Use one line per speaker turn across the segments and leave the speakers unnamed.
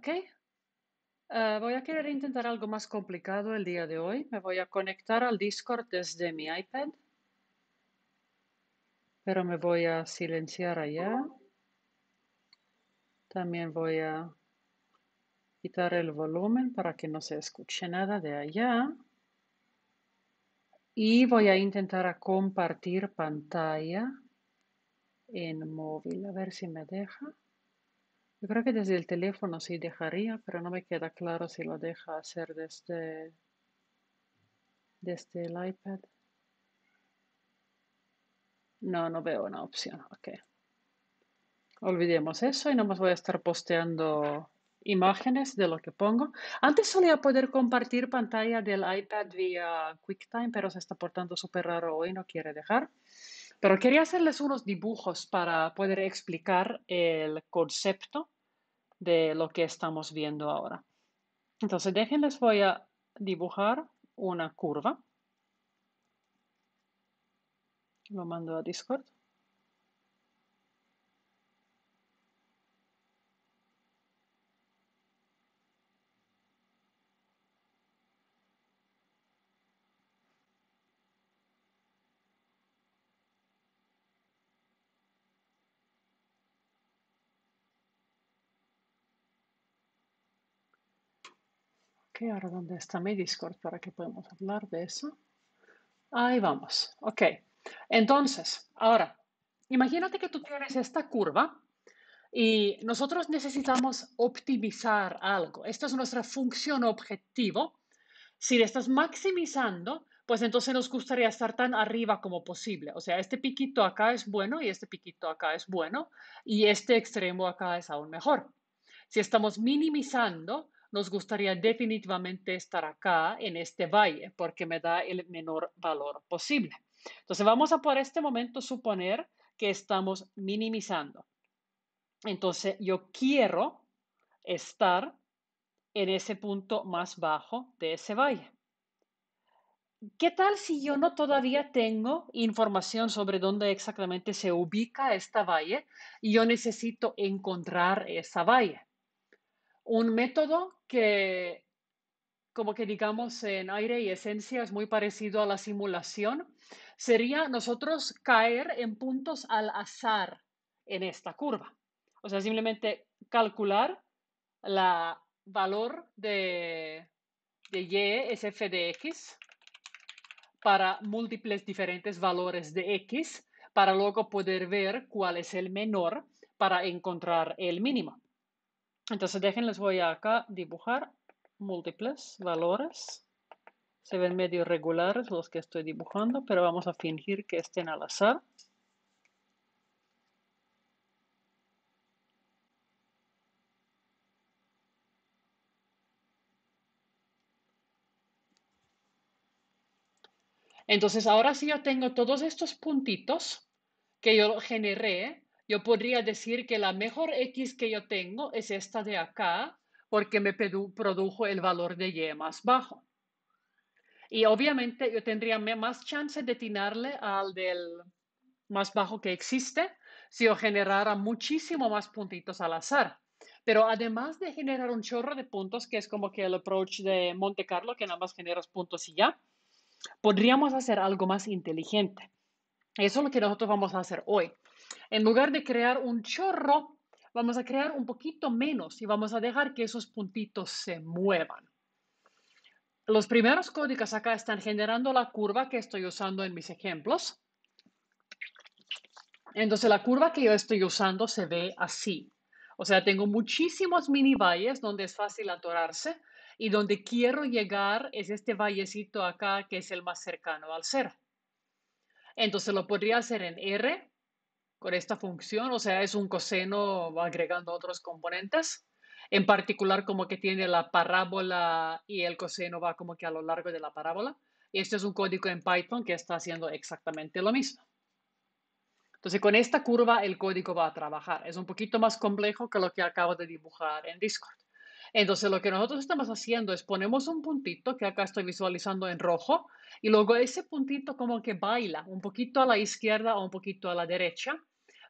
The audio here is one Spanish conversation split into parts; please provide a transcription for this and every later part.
Ok, ah, voy a querer intentar algo más complicado el día de hoy. Me voy a conectar al Discord desde mi iPad, pero me voy a silenciar allá. También voy a quitar el volumen para que no se escuche nada de allá. Y voy a intentar compartir pantalla en móvil. A ver si me deja. Yo creo que desde el teléfono sí dejaría, pero no me queda claro si lo deja hacer desde, desde el iPad. No, no veo una opción. Ok. Olvidemos eso y no más voy a estar posteando imágenes de lo que pongo. Antes solía poder compartir pantalla del iPad vía QuickTime, pero se está portando súper raro hoy, no quiere dejar. Pero quería hacerles unos dibujos para poder explicar el concepto de lo que estamos viendo ahora. Entonces, déjenles, voy a dibujar una curva. Lo mando a Discord. ahora ¿dónde está mi Discord para que podamos hablar de eso? Ahí vamos. Ok. Entonces, ahora, imagínate que tú tienes esta curva y nosotros necesitamos optimizar algo. Esta es nuestra función objetivo. Si le estás maximizando, pues entonces nos gustaría estar tan arriba como posible. O sea, este piquito acá es bueno y este piquito acá es bueno y este extremo acá es aún mejor. Si estamos minimizando, nos gustaría definitivamente estar acá en este valle porque me da el menor valor posible. Entonces vamos a por este momento suponer que estamos minimizando. Entonces yo quiero estar en ese punto más bajo de ese valle. ¿Qué tal si yo no todavía tengo información sobre dónde exactamente se ubica esta valle y yo necesito encontrar esa valle? un método que, como que digamos en aire y esencia, es muy parecido a la simulación, sería nosotros caer en puntos al azar en esta curva. O sea, simplemente calcular la valor de, de y es f de x para múltiples diferentes valores de x para luego poder ver cuál es el menor para encontrar el mínimo. Entonces déjenles voy a acá dibujar múltiples valores. Se ven medio regulares los que estoy dibujando, pero vamos a fingir que estén al azar. Entonces ahora sí yo tengo todos estos puntitos que yo generé yo podría decir que la mejor X que yo tengo es esta de acá, porque me produjo el valor de Y más bajo. Y obviamente yo tendría más chance de tirarle al del más bajo que existe si yo generara muchísimo más puntitos al azar. Pero además de generar un chorro de puntos, que es como que el approach de Monte Carlo, que nada más generas puntos y ya, podríamos hacer algo más inteligente. Eso es lo que nosotros vamos a hacer hoy. En lugar de crear un chorro, vamos a crear un poquito menos y vamos a dejar que esos puntitos se muevan. Los primeros códigos acá están generando la curva que estoy usando en mis ejemplos. Entonces la curva que yo estoy usando se ve así. O sea, tengo muchísimos mini valles donde es fácil atorarse y donde quiero llegar es este vallecito acá que es el más cercano al cero. Entonces lo podría hacer en R, con esta función, o sea, es un coseno agregando otros componentes. En particular, como que tiene la parábola y el coseno va como que a lo largo de la parábola. Y este es un código en Python que está haciendo exactamente lo mismo. Entonces, con esta curva el código va a trabajar. Es un poquito más complejo que lo que acabo de dibujar en Discord. Entonces, lo que nosotros estamos haciendo es ponemos un puntito que acá estoy visualizando en rojo y luego ese puntito como que baila un poquito a la izquierda o un poquito a la derecha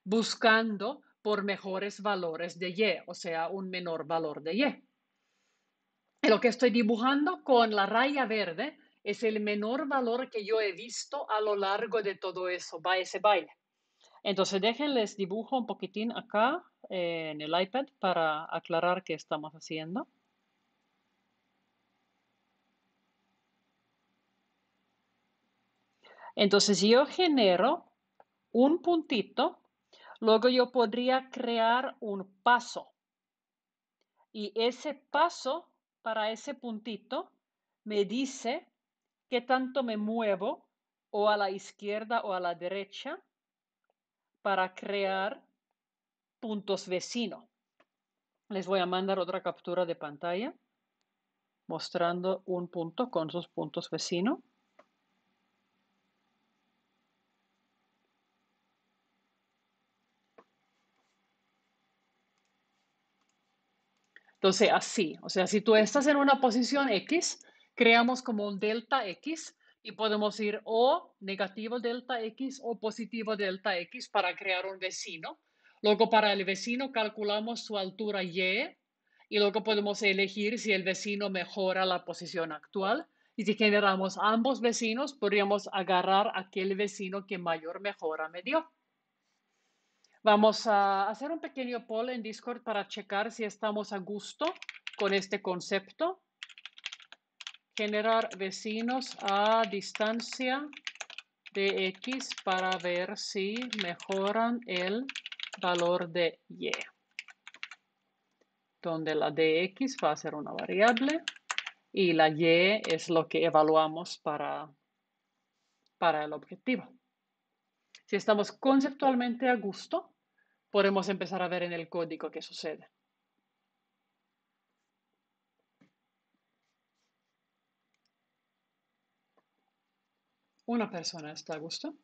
buscando por mejores valores de Y, o sea, un menor valor de Y. lo que estoy dibujando con la raya verde es el menor valor que yo he visto a lo largo de todo eso, va ese baile. Entonces, déjenles dibujo un poquitín acá eh, en el iPad para aclarar qué estamos haciendo. Entonces, yo genero un puntito Luego yo podría crear un paso. Y ese paso para ese puntito me dice qué tanto me muevo o a la izquierda o a la derecha para crear puntos vecinos. Les voy a mandar otra captura de pantalla mostrando un punto con sus puntos vecinos. Entonces, así, o sea, si tú estás en una posición X, creamos como un delta X y podemos ir o negativo delta X o positivo delta X para crear un vecino. Luego para el vecino calculamos su altura Y y luego podemos elegir si el vecino mejora la posición actual. Y si generamos ambos vecinos, podríamos agarrar aquel vecino que mayor mejora me dio. Vamos a hacer un pequeño poll en Discord para checar si estamos a gusto con este concepto. Generar vecinos a distancia de X para ver si mejoran el valor de Y. Donde la dx va a ser una variable y la y es lo que evaluamos para, para el objetivo. Si estamos conceptualmente a gusto, podemos empezar a ver en el código qué sucede. Una persona está a gusto.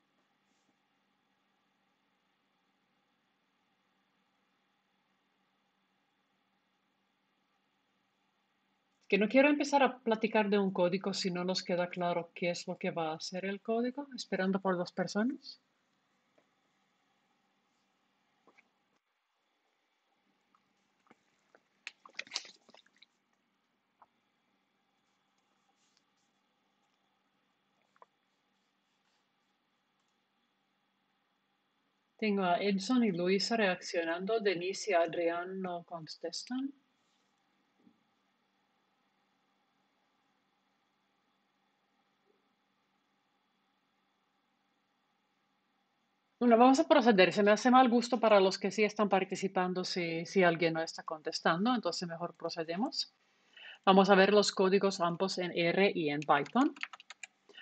que no quiero empezar a platicar de un código si no nos queda claro qué es lo que va a hacer el código, esperando por dos personas. Tengo a Edson y Luisa reaccionando. Denise y Adrián no contestan. Bueno, vamos a proceder. Se me hace mal gusto para los que sí están participando si, si alguien no está contestando, entonces mejor procedemos. Vamos a ver los códigos ambos en R y en Python.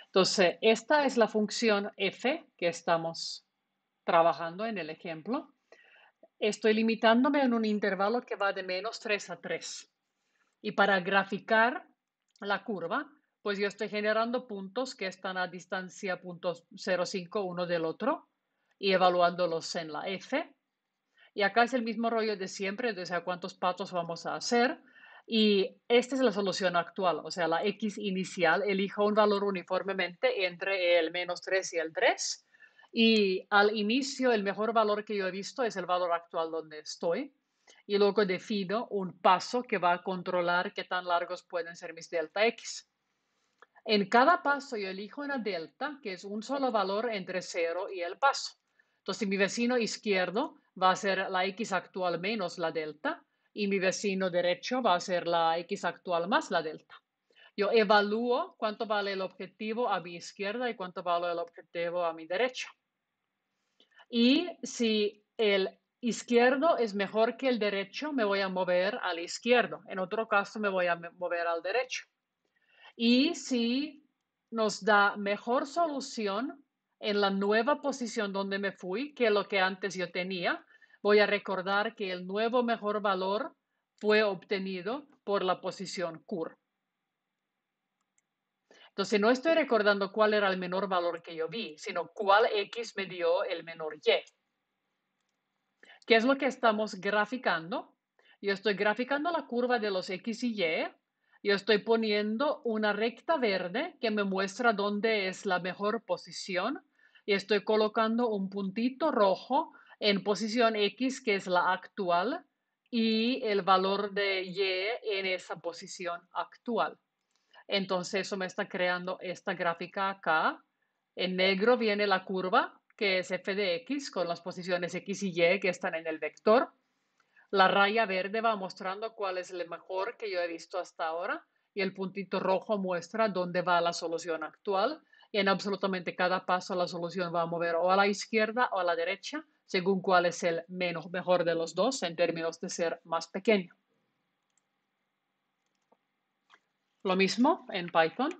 Entonces, esta es la función F que estamos trabajando en el ejemplo, estoy limitándome en un intervalo que va de menos 3 a 3. Y para graficar la curva, pues yo estoy generando puntos que están a distancia puntos 0,5 uno del otro y evaluándolos en la F. Y acá es el mismo rollo de siempre, entonces a cuántos patos vamos a hacer. Y esta es la solución actual, o sea, la X inicial elijo un valor uniformemente entre el menos 3 y el 3 y al inicio, el mejor valor que yo he visto es el valor actual donde estoy. Y luego defino un paso que va a controlar qué tan largos pueden ser mis delta X. En cada paso yo elijo una delta, que es un solo valor entre cero y el paso. Entonces mi vecino izquierdo va a ser la x actual menos la delta y mi vecino derecho va a ser la x actual más la delta. Yo evalúo cuánto vale el objetivo a mi izquierda y cuánto vale el objetivo a mi derecha. Y si el izquierdo es mejor que el derecho, me voy a mover al izquierdo. En otro caso, me voy a mover al derecho. Y si nos da mejor solución en la nueva posición donde me fui que lo que antes yo tenía, voy a recordar que el nuevo mejor valor fue obtenido por la posición CUR. Entonces, no estoy recordando cuál era el menor valor que yo vi, sino cuál X me dio el menor Y. ¿Qué es lo que estamos graficando? Yo estoy graficando la curva de los X y Y. Yo estoy poniendo una recta verde que me muestra dónde es la mejor posición. Y estoy colocando un puntito rojo en posición X, que es la actual, y el valor de Y en esa posición actual. Entonces eso me está creando esta gráfica acá. En negro viene la curva, que es f de x, con las posiciones x y y que están en el vector. La raya verde va mostrando cuál es el mejor que yo he visto hasta ahora y el puntito rojo muestra dónde va la solución actual. Y en absolutamente cada paso la solución va a mover o a la izquierda o a la derecha, según cuál es el menos, mejor de los dos en términos de ser más pequeño. Lo mismo en Python.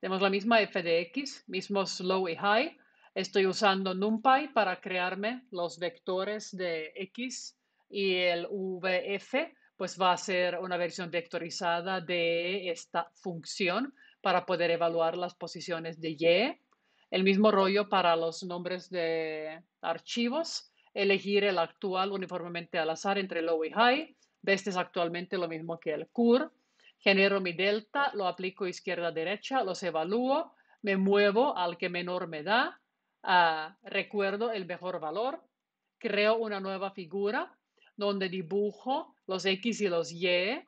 Tenemos la misma f de x, mismos low y high. Estoy usando NumPy para crearme los vectores de x y el vf, pues va a ser una versión vectorizada de esta función para poder evaluar las posiciones de y. El mismo rollo para los nombres de archivos, elegir el actual uniformemente al azar entre low y high es actualmente lo mismo que el CUR. Genero mi delta, lo aplico izquierda-derecha, los evalúo, me muevo al que menor me da, ah, recuerdo el mejor valor, creo una nueva figura donde dibujo los X y los Y.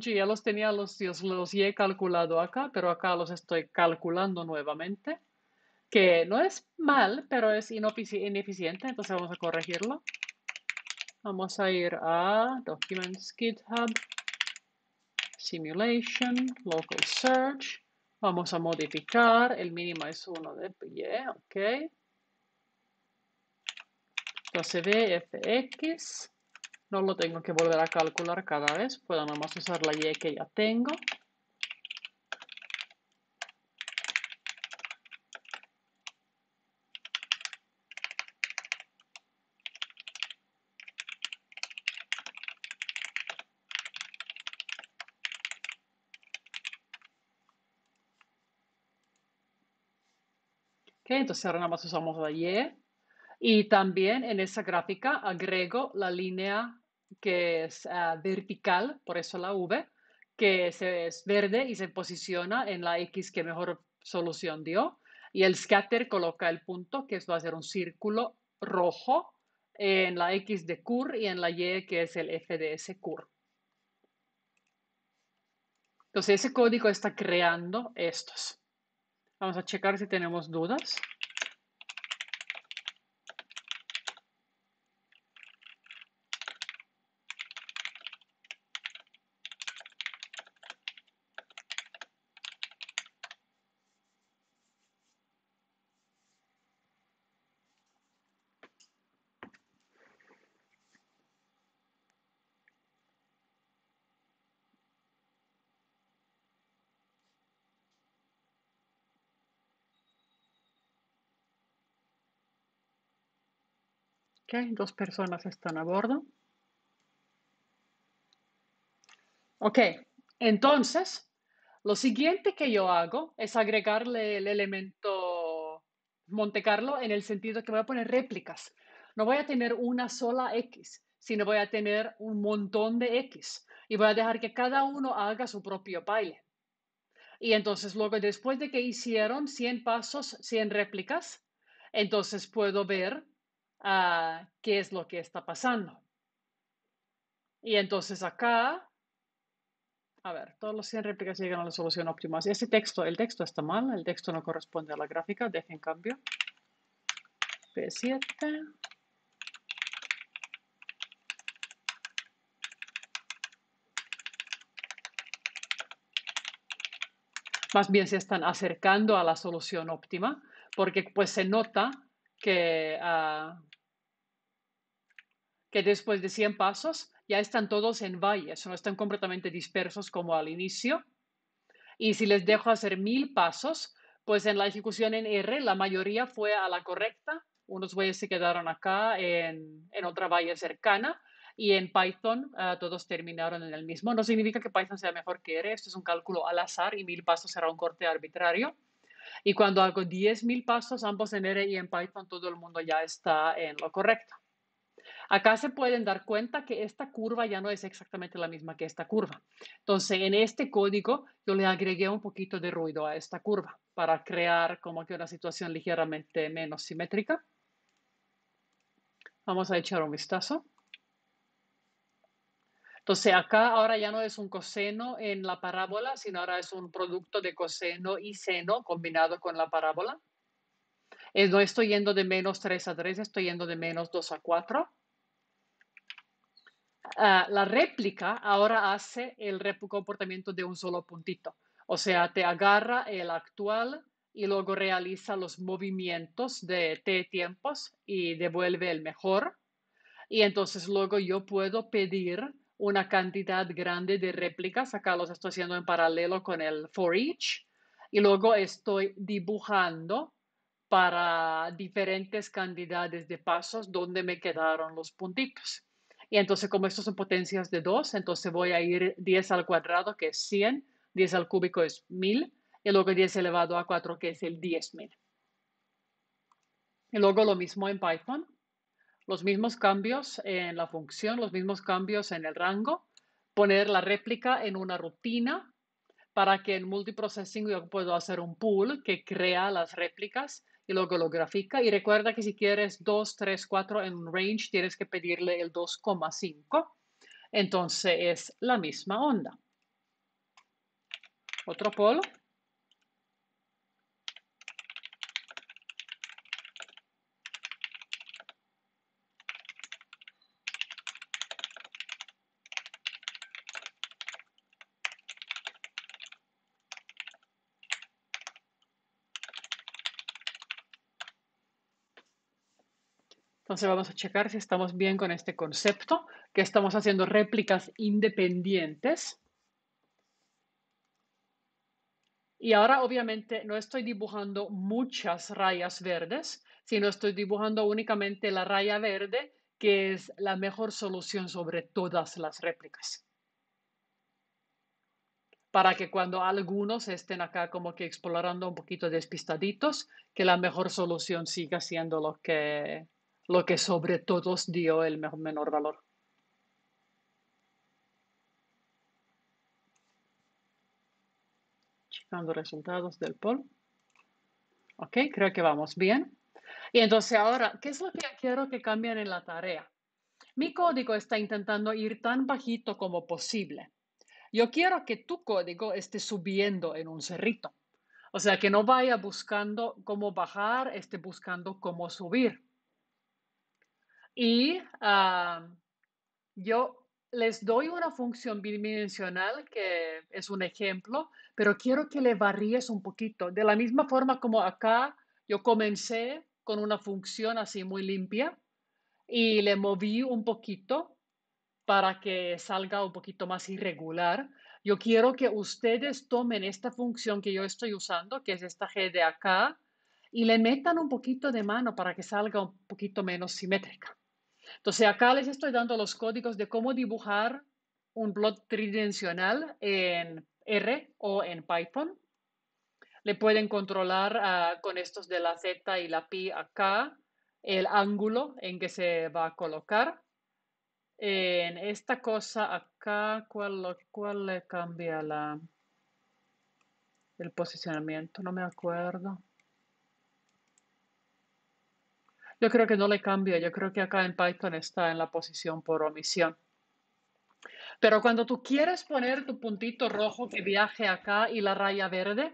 Yo ya los tenía los, los, los Y calculado acá, pero acá los estoy calculando nuevamente que no es mal, pero es ineficiente, entonces vamos a corregirlo. Vamos a ir a Documents GitHub, Simulation, Local Search. Vamos a modificar, el mínimo es uno de Y, ok. Entonces VFX, no lo tengo que volver a calcular cada vez, puedo nomás usar la Y que ya tengo. entonces ahora nada más usamos la Y. Y también en esa gráfica agrego la línea que es ah, vertical, por eso la V, que es verde y se posiciona en la X que mejor solución dio. Y el scatter coloca el punto, que va a ser un círculo rojo en la X de CUR y en la Y, que es el F CUR. Entonces, ese código está creando estos. Vamos a checar si tenemos dudas. dos personas están a bordo. Ok, entonces, lo siguiente que yo hago es agregarle el elemento Monte Carlo en el sentido que voy a poner réplicas. No voy a tener una sola X, sino voy a tener un montón de X y voy a dejar que cada uno haga su propio baile. Y entonces luego, después de que hicieron 100 pasos, 100 réplicas, entonces puedo ver qué es lo que está pasando. Y entonces acá, a ver, todos los 100 réplicas llegan a la solución óptima. ese texto, el texto está mal, el texto no corresponde a la gráfica, dejen cambio. P7. Más bien se están acercando a la solución óptima, porque pues se nota Ah, que, después de 100 pasos ya están todos en valles, no están completamente dispersos como al inicio. Y si les dejo hacer 1000 pasos, pues en la ejecución en R la mayoría fue a la correcta. Unos valles se quedaron acá en, otra valle cercana y en Python ah, todos terminaron en el mismo. No significa que Python sea mejor que R, esto es un cálculo al azar y mil pasos será un corte arbitrario. Y cuando hago 10.000 pasos, ambos en R y en Python, todo el mundo ya está en lo correcto. Acá se pueden dar cuenta que esta curva ya no es exactamente la misma que esta curva. Entonces, en este código yo le agregué un poquito de ruido a esta curva para crear como que una situación ligeramente menos simétrica. Vamos a echar un vistazo. Entonces acá ahora ya no es un coseno en la parábola, sino ahora es un producto de coseno y seno combinado con la parábola. Eh, no estoy yendo de menos 3 a 3, estoy yendo de menos 2 a 4. Ah, la réplica ahora hace el comportamiento de un solo puntito. O sea, te agarra el actual y luego realiza los movimientos de t tiempos y devuelve el mejor. Y entonces luego yo puedo pedir una cantidad grande de réplicas. Acá los estoy haciendo en paralelo con el for each. Y luego estoy dibujando para diferentes cantidades de pasos donde me quedaron los puntitos. Y entonces, como estos son potencias de 2, entonces voy a ir 10 al cuadrado, que es 100, 10 al cúbico es 1000, y luego 10 elevado a 4, que es el 10.000. Y luego lo mismo en Python los mismos cambios en la función, los mismos cambios en el rango, poner la réplica en una rutina para que en multiprocessing yo puedo hacer un pool que crea las réplicas y luego lo grafica. Y recuerda que si quieres 2, 3, 4 en un range, tienes que pedirle el 2,5. Entonces es la misma onda. Otro polo. Entonces vamos a checar si estamos bien con este concepto, que estamos haciendo réplicas independientes. Y ahora obviamente no estoy dibujando muchas rayas verdes, sino estoy dibujando únicamente la raya verde, que es la mejor solución sobre todas las réplicas. Para que cuando algunos estén acá como que explorando un poquito despistaditos, que la mejor solución siga siendo lo que, lo que sobre todos dio el menor valor. Checando resultados del poll. Ok, creo que vamos bien. Y entonces ahora, ¿qué es lo que quiero que cambien en la tarea? Mi código está intentando ir tan bajito como posible. Yo quiero que tu código esté subiendo en un cerrito. O sea, que no vaya buscando cómo bajar, esté buscando cómo subir. Y ah, yo les doy una función bidimensional que es un ejemplo, pero quiero que le varíes un poquito. De la misma forma como acá yo comencé con una función así muy limpia y le moví un poquito para que salga un poquito más irregular. Yo quiero que ustedes tomen esta función que yo estoy usando, que es esta G de acá, y le metan un poquito de mano para que salga un poquito menos simétrica. Entonces acá les estoy dando los códigos de cómo dibujar un plot tridimensional en R o en Python. Le pueden controlar ah, con estos de la Z y la pi acá el ángulo en que se va a colocar. En esta cosa acá, ¿cuál, le cambia el posicionamiento? No me acuerdo. Yo creo que no le cambia, yo creo que acá en Python está en la posición por omisión. Pero cuando tú quieres poner tu puntito rojo que viaje acá y la raya verde,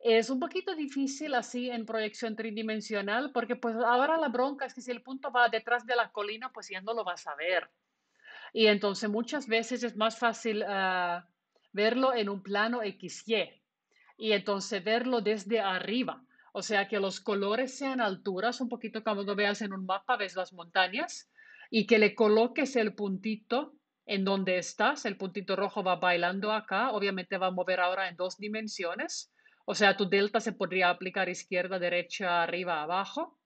es un poquito difícil así en proyección tridimensional, porque pues ahora la bronca es que si el punto va detrás de la colina, pues ya no lo vas a ver. Y entonces muchas veces es más fácil ah, verlo en un plano XY y entonces verlo desde arriba. O sea, que los colores sean alturas, un poquito como lo veas en un mapa, ves las montañas, y que le coloques el puntito en donde estás. El puntito rojo va bailando acá, obviamente va a mover ahora en dos dimensiones. O sea, tu delta se podría aplicar izquierda, derecha, arriba, abajo.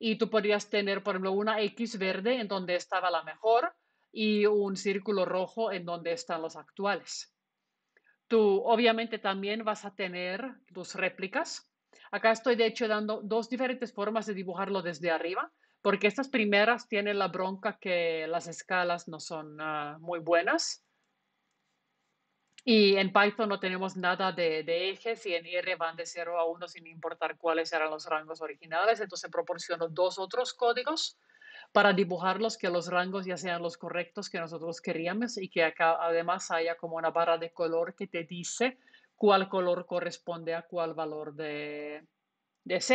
Y tú podrías tener, por ejemplo, una X verde en donde estaba la mejor y un círculo rojo en donde están los actuales. Tú obviamente también vas a tener tus réplicas Acá estoy de hecho dando dos diferentes formas de dibujarlo desde arriba, porque estas primeras tienen la bronca que las escalas no son ah, muy buenas. Y en Python no tenemos nada de, de, ejes y en R van de 0 a 1 sin importar cuáles eran los rangos originales. Entonces proporciono dos otros códigos para dibujarlos, que los rangos ya sean los correctos que nosotros queríamos y que acá además haya como una barra de color que te dice cuál color corresponde a cuál valor de, Z.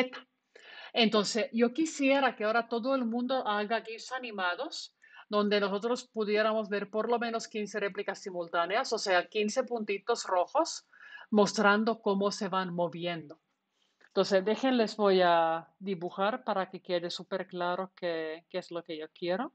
Entonces, yo quisiera que ahora todo el mundo haga GIFs animados donde nosotros pudiéramos ver por lo menos 15 réplicas simultáneas, o sea, 15 puntitos rojos mostrando cómo se van moviendo. Entonces, déjenles voy a dibujar para que quede súper claro qué es lo que yo quiero.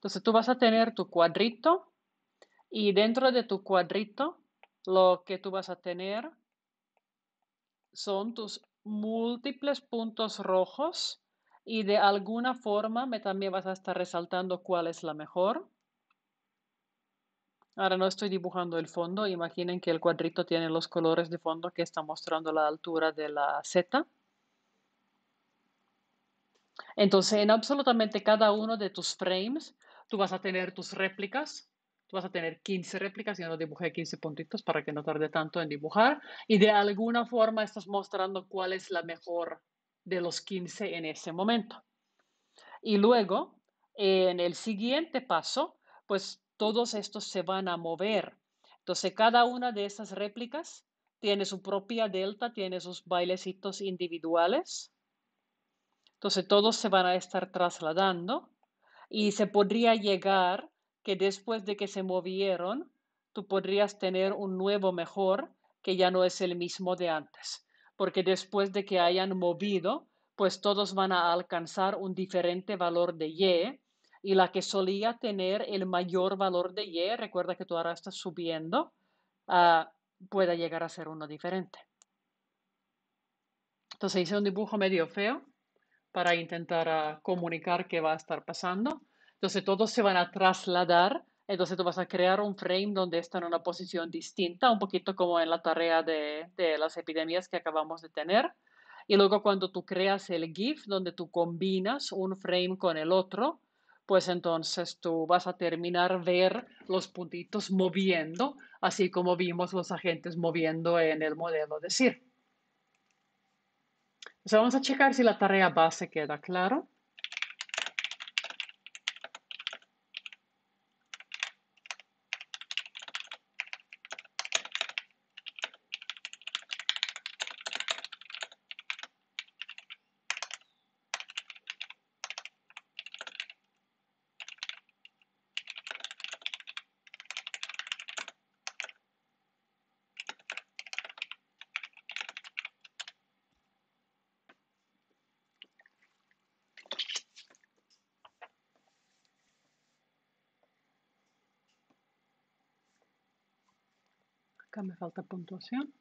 Entonces tú vas a tener tu cuadrito y dentro de tu cuadrito lo que tú vas a tener son tus múltiples puntos rojos y de alguna forma me también vas a estar resaltando cuál es la mejor. Ahora no estoy dibujando el fondo, imaginen que el cuadrito tiene los colores de fondo que está mostrando la altura de la Z. Entonces, en absolutamente cada uno de tus frames, Tú vas a tener tus réplicas, tú vas a tener 15 réplicas, yo no dibujé 15 puntitos para que no tarde tanto en dibujar, y de alguna forma estás mostrando cuál es la mejor de los 15 en ese momento. Y luego, en el siguiente paso, pues todos estos se van a mover. Entonces, cada una de esas réplicas tiene su propia delta, tiene sus bailecitos individuales. Entonces, todos se van a estar trasladando y se podría llegar que después de que se movieron, tú podrías tener un nuevo mejor que ya no es el mismo de antes, porque después de que hayan movido, pues todos van a alcanzar un diferente valor de Y y la que solía tener el mayor valor de Y, recuerda que tú ahora estás subiendo, ah, pueda llegar a ser uno diferente. Entonces hice un dibujo medio feo para intentar ah, comunicar qué va a estar pasando. Entonces todos se van a trasladar, entonces tú vas a crear un frame donde está en una posición distinta, un poquito como en la tarea de, las epidemias que acabamos de tener. Y luego cuando tú creas el GIF, donde tú combinas un frame con el otro, pues entonces tú vas a terminar ver los puntitos moviendo, así como vimos los agentes moviendo en el modelo de SIR vamos a checar si la tarea base queda claro. Acá me falta puntuación.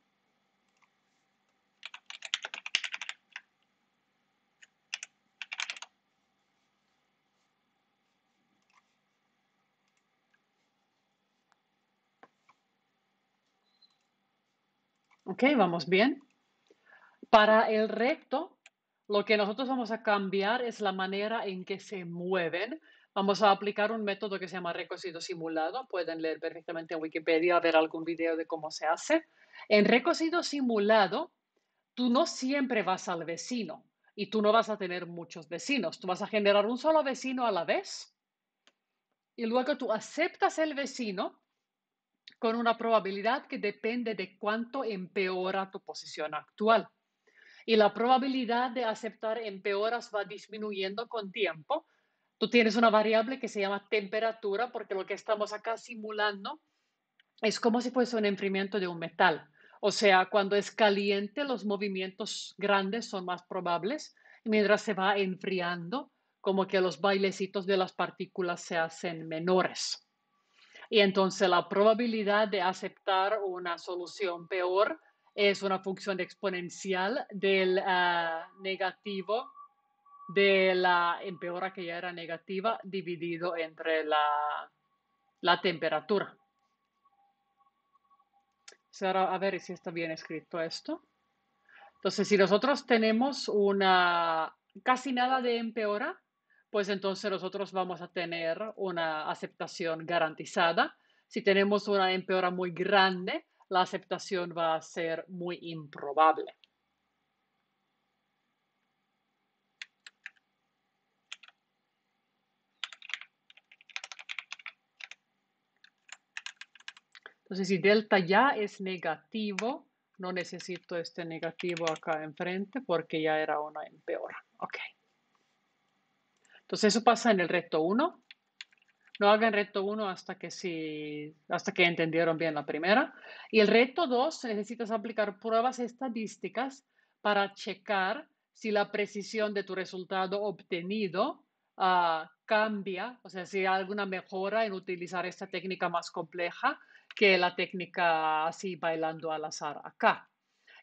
Ok, vamos bien. Para el recto, lo que nosotros vamos a cambiar es la manera en que se mueven. Vamos a aplicar un método que se llama recocido simulado. Pueden leer perfectamente en Wikipedia, ver algún video de cómo se hace. En recocido simulado, tú no siempre vas al vecino y tú no vas a tener muchos vecinos. Tú vas a generar un solo vecino a la vez y luego tú aceptas el vecino con una probabilidad que depende de cuánto empeora tu posición actual. Y la probabilidad de aceptar empeoras va disminuyendo con tiempo Tú tienes una variable que se llama temperatura porque lo que estamos acá simulando es como si fuese un enfriamiento de un metal. O sea, cuando es caliente, los movimientos grandes son más probables. mientras se va enfriando, como que los bailecitos de las partículas se hacen menores. Y entonces la probabilidad de aceptar una solución peor es una función exponencial del ah, negativo de la empeora que ya era negativa dividido entre la, la temperatura. a ver si está bien escrito esto. Entonces, si nosotros tenemos una casi nada de empeora, pues entonces nosotros vamos a tener una aceptación garantizada. Si tenemos una empeora muy grande, la aceptación va a ser muy improbable. Entonces, si delta ya es negativo, no necesito este negativo acá enfrente porque ya era una empeora. Ok. Entonces, eso pasa en el reto 1. No hagan reto 1 hasta que, si, hasta que entendieron bien la primera. Y el reto 2, necesitas aplicar pruebas estadísticas para checar si la precisión de tu resultado obtenido ah, cambia, o sea, si hay alguna mejora en utilizar esta técnica más compleja que la técnica así bailando al azar acá.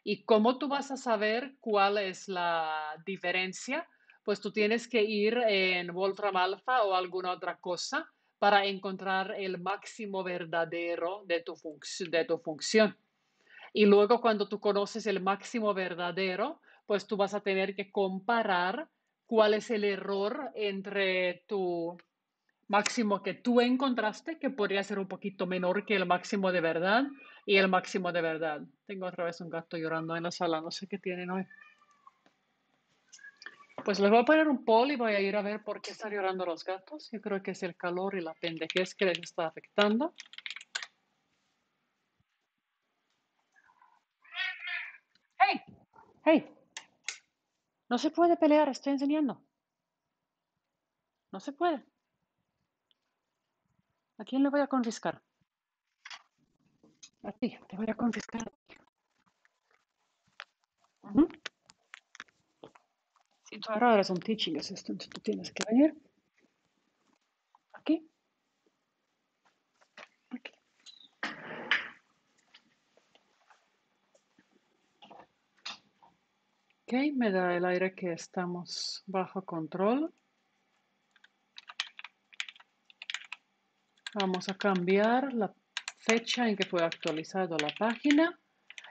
¿Y cómo tú vas a saber cuál es la diferencia? Pues tú tienes que ir en Wolfram Alpha o alguna otra cosa para encontrar el máximo verdadero de tu, de tu función. Y luego cuando tú conoces el máximo verdadero, pues tú vas a tener que comparar cuál es el error entre tu máximo que tú encontraste que podría ser un poquito menor que el máximo de verdad y el máximo de verdad. Tengo otra vez un gato llorando en la sala, no sé qué tienen hoy. Pues les voy a poner un poll y voy a ir a ver por qué están llorando los gatos. Yo creo que es el calor y la pendejez que les está afectando. ¡Hey! ¡Hey! No se puede pelear, estoy enseñando. No se puede. ¿A quién le voy a confiscar? Aquí te voy a confiscar ahora eres un teaching assistant, tú tienes que venir aquí. Aquí. Ok, me da el aire que estamos bajo control. Vamos a cambiar la fecha en que fue actualizada la página.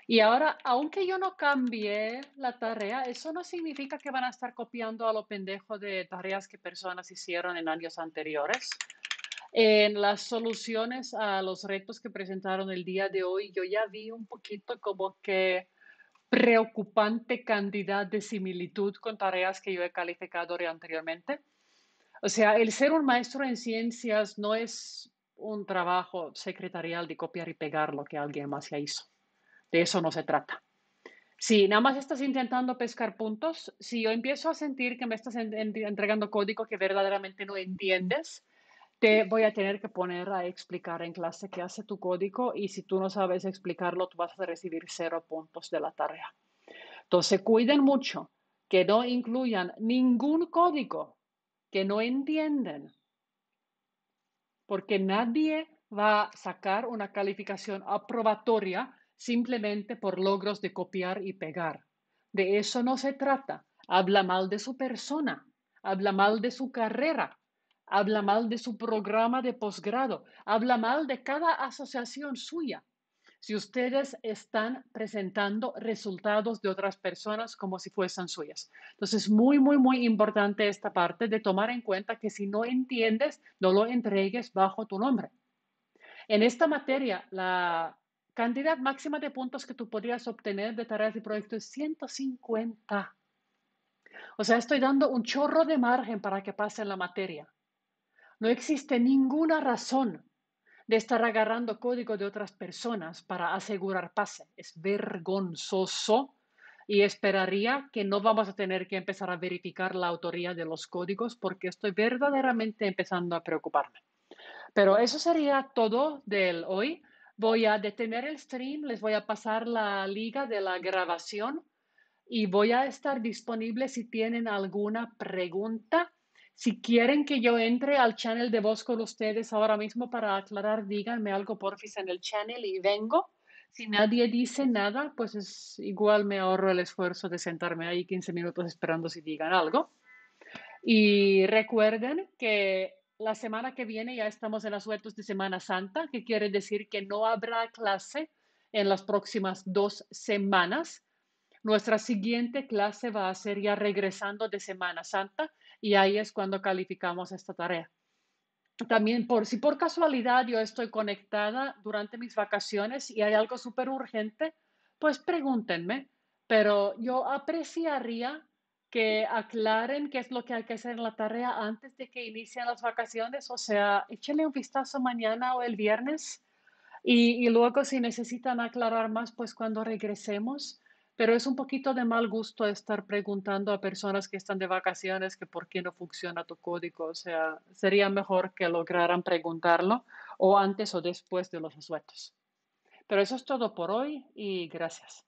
Y ahora, aunque yo no cambié la tarea, eso no significa que van a estar copiando a lo pendejo de tareas que personas hicieron en años anteriores. En las soluciones a los retos que presentaron el día de hoy, yo ya vi un poquito como que preocupante cantidad de similitud con tareas que yo he calificado anteriormente. O sea, el ser un maestro en ciencias no es un trabajo secretarial de copiar y pegar lo que alguien más ya hizo. De eso no se trata. Si nada más estás intentando pescar puntos, si yo empiezo a sentir que me estás entregando código que verdaderamente no entiendes, te voy a tener que poner a explicar en clase qué hace tu código y si tú no sabes explicarlo, tú vas a recibir cero puntos de la tarea. Entonces, cuiden mucho que no incluyan ningún código que no entienden porque nadie va a sacar una calificación aprobatoria simplemente por logros de copiar y pegar. De eso no se trata. Habla mal de su persona, habla mal de su carrera, habla mal de su programa de posgrado, habla mal de cada asociación suya si ustedes están presentando resultados de otras personas como si fuesen suyas. Entonces, muy, muy, muy importante esta parte de tomar en cuenta que si no entiendes, no lo entregues bajo tu nombre. En esta materia, la cantidad máxima de puntos que tú podrías obtener de tareas y proyectos es 150. O sea, estoy dando un chorro de margen para que pase la materia. No existe ninguna razón de estar agarrando código de otras personas para asegurar pase. Es vergonzoso y esperaría que no vamos a tener que empezar a verificar la autoría de los códigos porque estoy verdaderamente empezando a preocuparme. Pero eso sería todo del hoy. Voy a detener el stream, les voy a pasar la liga de la grabación y voy a estar disponible si tienen alguna pregunta si quieren que yo entre al channel de voz con ustedes ahora mismo para aclarar, díganme algo porfis en el channel y vengo. Si nadie dice nada, pues es, igual me ahorro el esfuerzo de sentarme ahí 15 minutos esperando si digan algo. Y recuerden que la semana que viene ya estamos en las vueltas de Semana Santa, que quiere decir que no habrá clase en las próximas dos semanas. Nuestra siguiente clase va a ser ya regresando de Semana Santa, y ahí es cuando calificamos esta tarea. También por si por casualidad yo estoy conectada durante mis vacaciones y hay algo súper urgente, pues pregúntenme, pero yo apreciaría que aclaren qué es lo que hay que hacer en la tarea antes de que inicien las vacaciones, o sea, échenle un vistazo mañana o el viernes y, y luego si necesitan aclarar más, pues cuando regresemos pero es un poquito de mal gusto estar preguntando a personas que están de vacaciones que por qué no funciona tu código. O sea, sería mejor que lograran preguntarlo o antes o después de los asuetos. Pero eso es todo por hoy y gracias.